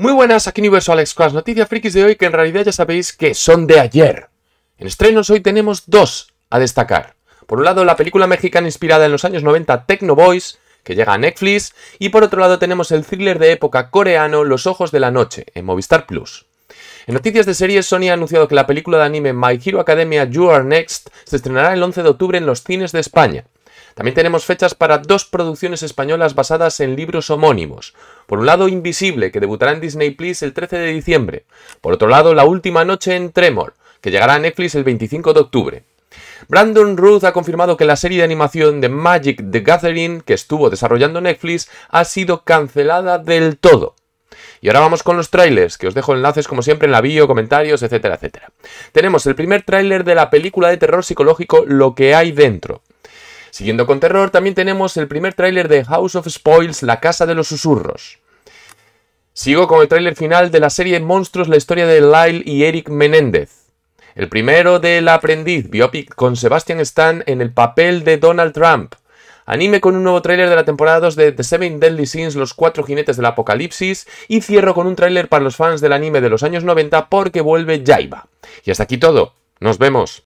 Muy buenas, aquí Universo Alex con noticias frikis de hoy que en realidad ya sabéis que son de ayer. En estrenos hoy tenemos dos a destacar. Por un lado la película mexicana inspirada en los años 90 Techno Boys, que llega a Netflix, y por otro lado tenemos el thriller de época coreano Los Ojos de la Noche, en Movistar Plus. En noticias de series, Sony ha anunciado que la película de anime My Hero Academia You Are Next se estrenará el 11 de octubre en los cines de España. También tenemos fechas para dos producciones españolas basadas en libros homónimos. Por un lado, Invisible, que debutará en Disney Plus el 13 de diciembre. Por otro lado, La Última Noche en Tremor, que llegará a Netflix el 25 de octubre. Brandon Ruth ha confirmado que la serie de animación de Magic the Gathering que estuvo desarrollando Netflix ha sido cancelada del todo. Y ahora vamos con los trailers, que os dejo enlaces como siempre en la bio, comentarios, etcétera, etcétera. Tenemos el primer tráiler de la película de terror psicológico Lo que hay dentro. Siguiendo con terror, también tenemos el primer tráiler de House of Spoils, La Casa de los Susurros. Sigo con el tráiler final de la serie Monstruos, la historia de Lyle y Eric Menéndez. El primero del aprendiz, biopic con Sebastian Stan en el papel de Donald Trump. Anime con un nuevo tráiler de la temporada 2 de The Seven Deadly Sins, Los Cuatro Jinetes del Apocalipsis. Y cierro con un tráiler para los fans del anime de los años 90 porque vuelve Jaiba. Y hasta aquí todo. Nos vemos.